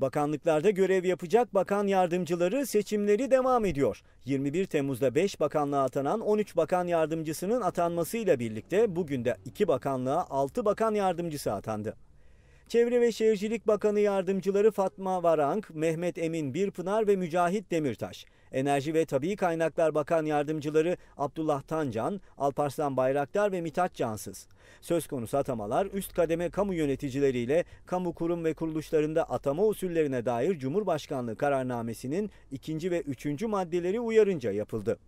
Bakanlıklarda görev yapacak bakan yardımcıları seçimleri devam ediyor. 21 Temmuz'da 5 bakanlığa atanan 13 bakan yardımcısının atanmasıyla birlikte bugün de 2 bakanlığa 6 bakan yardımcısı atandı. Çevre ve Şehircilik Bakanı yardımcıları Fatma Varank, Mehmet Emin Birpınar ve Mücahit Demirtaş. Enerji ve Tabii Kaynaklar Bakan Yardımcıları Abdullah Tancan, Alparslan Bayraktar ve Mithat Cansız. Söz konusu atamalar üst kademe kamu yöneticileriyle kamu kurum ve kuruluşlarında atama usullerine dair Cumhurbaşkanlığı kararnamesinin ikinci ve üçüncü maddeleri uyarınca yapıldı.